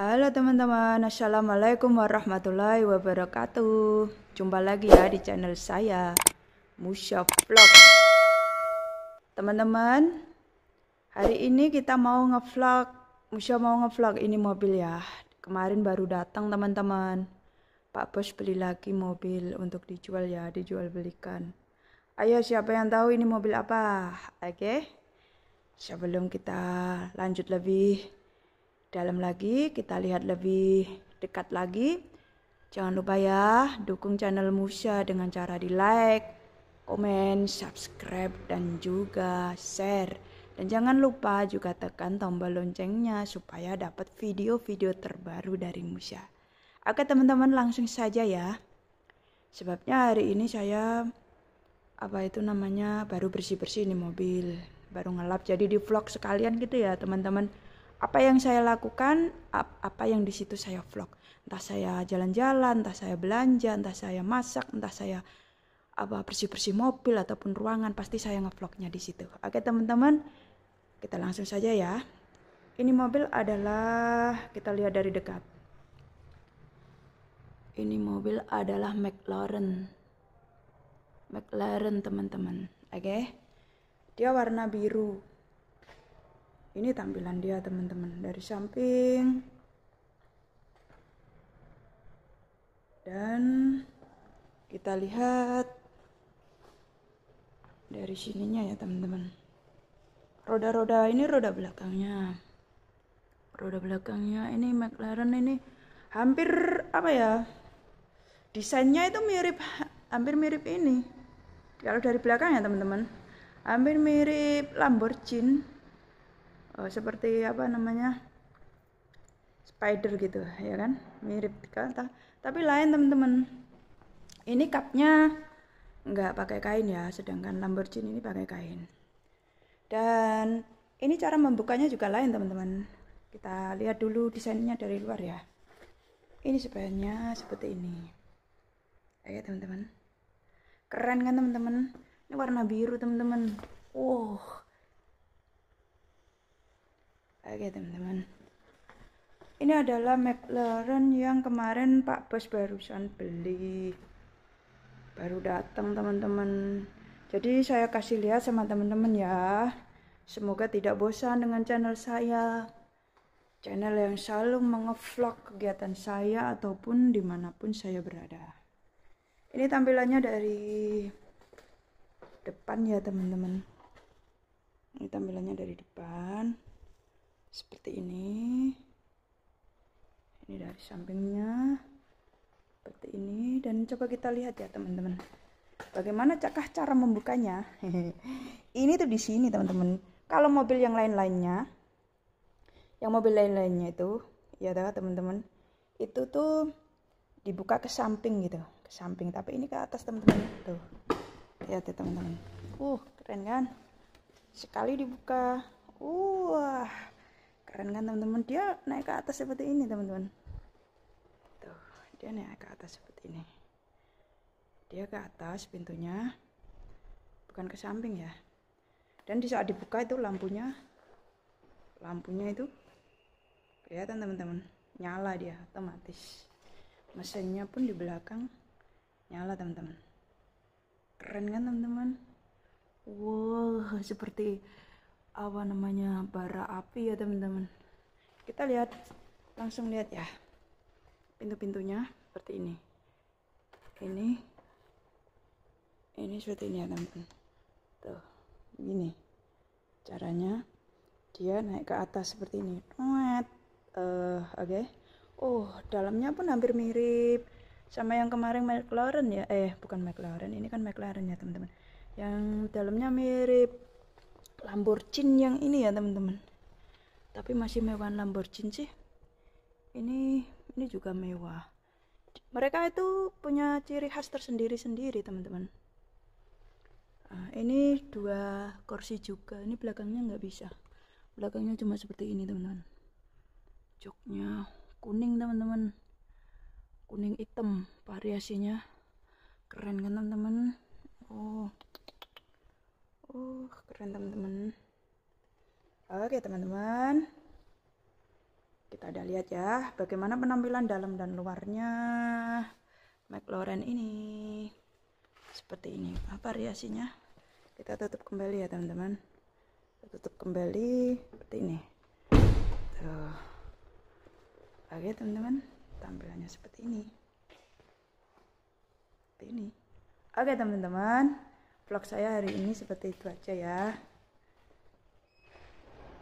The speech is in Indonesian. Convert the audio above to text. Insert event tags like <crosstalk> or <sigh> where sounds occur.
Halo teman-teman, Assalamualaikum warahmatullahi wabarakatuh Jumpa lagi ya di channel saya Musya Vlog Teman-teman Hari ini kita mau ngevlog Musya mau ngevlog ini mobil ya Kemarin baru datang teman-teman Pak Bos beli lagi mobil untuk dijual ya Dijual belikan Ayo siapa yang tahu ini mobil apa Oke okay? Sebelum kita lanjut lebih dalam lagi, kita lihat lebih dekat lagi. Jangan lupa ya, dukung channel Musya dengan cara di like, komen, subscribe, dan juga share. Dan jangan lupa juga tekan tombol loncengnya supaya dapat video-video terbaru dari Musya. Oke teman-teman langsung saja ya. Sebabnya hari ini saya apa itu namanya baru bersih-bersih ini mobil. Baru ngelap jadi di vlog sekalian gitu ya teman-teman apa yang saya lakukan apa yang di situ saya vlog entah saya jalan-jalan entah saya belanja entah saya masak entah saya apa bersih-bersih mobil ataupun ruangan pasti saya ngevlognya di situ oke teman-teman kita langsung saja ya ini mobil adalah kita lihat dari dekat ini mobil adalah McLaren McLaren teman-teman oke dia warna biru ini tampilan dia teman-teman dari samping dan kita lihat dari sininya ya teman-teman roda-roda ini roda belakangnya roda belakangnya ini McLaren ini hampir apa ya desainnya itu mirip hampir mirip ini kalau dari belakang ya teman-teman hampir mirip Lamborghini uh, seperti apa namanya spider gitu ya kan mirip kata tapi lain teman-teman ini cupnya nggak pakai kain ya sedangkan Lamborghini ini pakai kain dan ini cara membukanya juga lain teman-teman kita lihat dulu desainnya dari luar ya ini sebenarnya seperti ini ya teman-teman keren kan teman-teman ini warna biru teman-teman wow Oke teman-teman Ini adalah McLaren yang kemarin Pak Bos barusan beli Baru datang teman-teman Jadi saya kasih lihat sama teman-teman ya Semoga tidak bosan dengan channel saya Channel yang selalu mengevlog kegiatan saya ataupun dimanapun saya berada ini tampilannya dari depan ya teman-teman ini tampilannya dari depan seperti ini ini dari sampingnya seperti ini dan coba kita lihat ya teman-teman bagaimana cakah cara membukanya <laughs> ini tuh di sini teman-teman kalau mobil yang lain-lainnya yang mobil lain-lainnya itu ya teman-teman itu tuh dibuka ke samping gitu ke samping tapi ini ke atas teman-teman tuh lihat ya teman-teman uh keren kan sekali dibuka uh keren kan teman-teman dia naik ke atas seperti ini teman-teman tuh dia naik ke atas seperti ini dia ke atas pintunya bukan ke samping ya dan di saat dibuka itu lampunya lampunya itu kelihatan teman-teman nyala dia otomatis mesinnya pun di belakang nyala teman-teman keren kan teman-teman wow seperti apa namanya bara api ya teman-teman kita lihat langsung lihat ya pintu-pintunya seperti ini ini ini seperti ini ya teman-teman tuh gini caranya dia naik ke atas seperti ini uh, oke okay. oh dalamnya pun hampir mirip sama yang kemarin McLaren ya eh bukan McLaren ini kan McLaren ya teman-teman yang dalamnya mirip Lamborghini yang ini ya teman-teman tapi masih mewah Lamborghini sih ini ini juga mewah mereka itu punya ciri khas tersendiri-sendiri teman-teman nah, ini dua kursi juga ini belakangnya nggak bisa belakangnya cuma seperti ini teman-teman joknya kuning teman-teman kuning hitam variasinya keren kan teman-teman oh oh keren teman-teman Oke teman-teman, kita udah lihat ya bagaimana penampilan dalam dan luarnya McLaren ini. Seperti ini Apa variasinya. Kita tutup kembali ya teman-teman. Tutup kembali seperti ini. Tuh. Oke teman-teman, tampilannya seperti ini. Seperti ini. Oke teman-teman, vlog saya hari ini seperti itu aja ya.